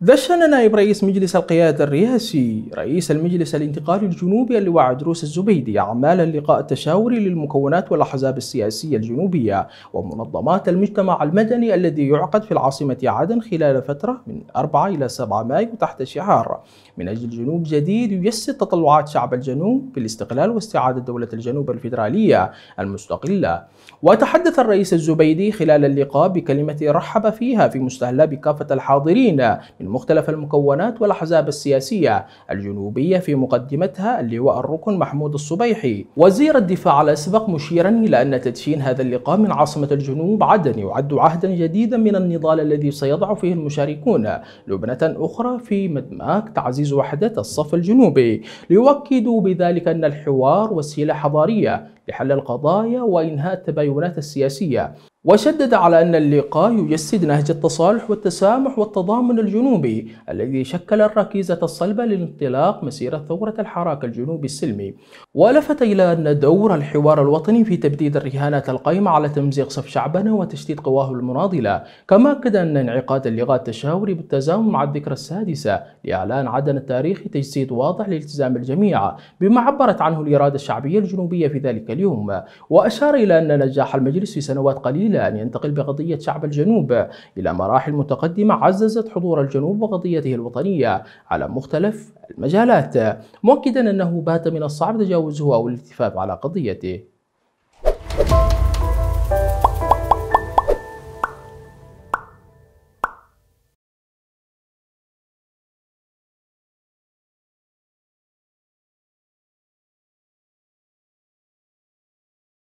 نائب رئيس مجلس القيادة الرئاسي رئيس المجلس الانتقالي الجنوبي اللواء عدروس الزبيدي أعمال اللقاء التشاوري للمكونات والأحزاب السياسية الجنوبية ومنظمات المجتمع المدني الذي يعقد في العاصمة عدن خلال فترة من 4 إلى 7 مايو تحت شعار من أجل جنوب جديد يجسد تطلعات شعب الجنوب بالاستقلال واستعادة دولة الجنوب الفيدرالية المستقلة وتحدث الرئيس الزبيدي خلال اللقاء بكلمة رحب فيها في مستهلة بكافة الحاضرين من مختلف المكونات والأحزاب السياسية الجنوبية في مقدمتها اللواء الركن محمود الصبيحي وزير الدفاع الأسبق مشيرا إلى أن تدشين هذا اللقاء من عاصمة الجنوب عدن يعد عهدا جديدا من النضال الذي سيضع فيه المشاركون لبنة أخرى في مدماك تعزيز وحدة الصف الجنوبي ليؤكدوا بذلك أن الحوار وسيلة حضارية لحل القضايا وإنهاء التباينات السياسية وشدد على أن اللقاء يجسد نهج التصالح والتسامح والتضامن الجنوبي الذي شكل الركيزة الصلبة لانطلاق مسيرة ثورة الحراك الجنوبي السلمي ولفت إلى أن دور الحوار الوطني في تبديد الرهانات القائمة على تمزيق صف شعبنا وتشتيت قواه المناضلة كما أكد أن انعقاد اللقاء التشاوري بالتزامن مع الذكرى السادسة لإعلان عدن التاريخي تجسيد واضح لالتزام الجميع بما عبرت عنه الإرادة الشعبية الجنوبية في ذلك اليوم وأشار إلى أن نجاح المجلس في سنوات قليلة إلى أن ينتقل بقضية شعب الجنوب إلى مراحل متقدمة عززت حضور الجنوب وقضيته الوطنية على مختلف المجالات مؤكدا أنه بات من الصعب تجاوزه أو الالتفاف على قضيته